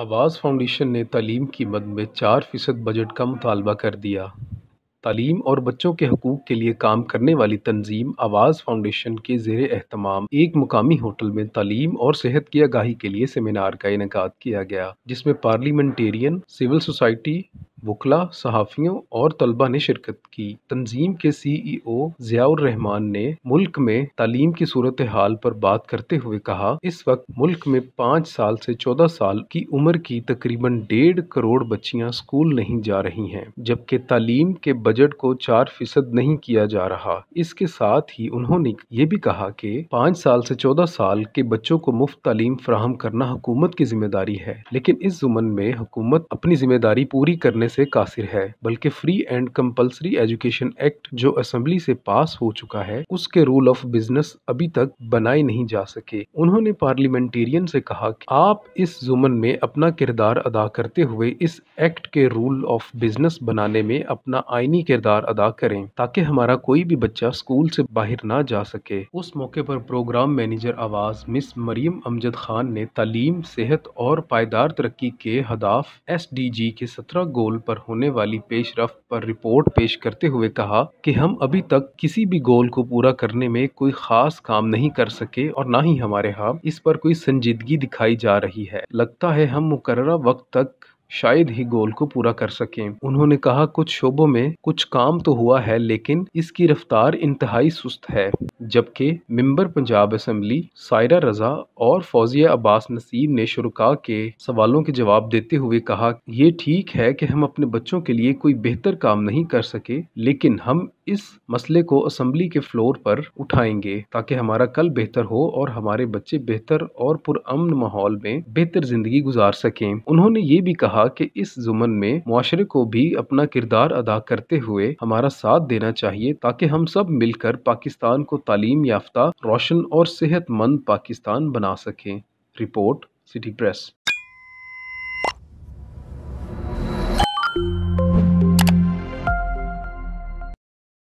आवाज़ फाउंडेशन ने तालीम की मद में चार फ़ीसद बजट का मुतालबा कर दिया तालीम और बच्चों के हकूक़ के लिए काम करने वाली तंजीम आवाज़ फाउंडेशन के जेर अहतमाम एक मुकामी होटल में तालीम और सेहत की आगाही के लिए सेमिनार का इनका किया गया जिसमें पार्लियामेंटेरियन सिविल सोसाइटी वकला सहाफ़ियों और तलबा ने शिरकत की तंजीम के सी ई e ओ ज़ियाउररहमान ने मुल्क में तालीम की सूरत हाल पर बात करते हुए कहा इस वक्त मुल्क में पाँच साल से चौदह साल की उम्र की तकरीबन डेढ़ करोड़ बच्चियाँ स्कूल नहीं जा रही हैं जबकि तालीम के बजट को चार फीसद नहीं किया जा रहा इसके साथ ही उन्होंने ये भी कहा कि पाँच साल से चौदह साल के बच्चों को मुफ्त तालीम फ्राहम करना हुकूमत की जिम्मेदारी है लेकिन इस जुमन में हुकूमत अपनी जिम्मेदारी पूरी करने से कासिर है बल्कि free and compulsory education act जो असम्बली से पास हो चुका है उसके रूल ऑफ बिजनेस अभी तक बनाए नहीं जा सके उन्होंने पार्लियामेंटेरियन से कहा कि आप इस जुमन में अपना किरदार अदा करते हुए इस एक्ट के रूल ऑफ बिजनेस बनाने में अपना आईनी किरदार अदा करें ताकि हमारा कोई भी बच्चा स्कूल से बाहर ना जा सके उस मौके पर प्रोग्राम मैनेजर आवाज मिस मरियम अमजद खान ने तालीम सेहत और पायदार तरक्की के हदाफ एस के सत्रह गोल पर होने वाली पेशरफ पर रिपोर्ट पेश करते हुए कहा कि हम अभी तक किसी भी गोल को पूरा करने में कोई खास काम नहीं कर सके और न ही हमारे यहाँ इस पर कोई संजीदगी दिखाई जा रही है लगता है हम मुकर्रा वक्त तक शायद ही गोल को पूरा कर सकें उन्होंने कहा कुछ शोबों में कुछ काम तो हुआ है लेकिन इसकी रफ्तार इंतहाई सुस्त है जबकि मेंबर पंजाब असम्बली सायरा रजा और फौजिया अब्बास नसीम ने शुरुका के सवालों के जवाब देते हुए कहा ये ठीक है कि हम अपने बच्चों के लिए कोई बेहतर काम नहीं कर सके लेकिन हम इस मसले को असम्बली के फ्लोर पर उठाएंगे ताकि हमारा कल बेहतर हो और हमारे बच्चे बेहतर और पुरअमन माहौल में बेहतर जिंदगी गुजार सकें उन्होंने ये भी कहा कि इस जुमन में माशरे को भी अपना किरदार अदा करते हुए हमारा साथ देना चाहिए ताकि हम सब मिलकर पाकिस्तान को तालीम याफ्ता रोशन और सेहतमंद पाकिस्तान बना सकें रिपोर्ट सिटी प्रेस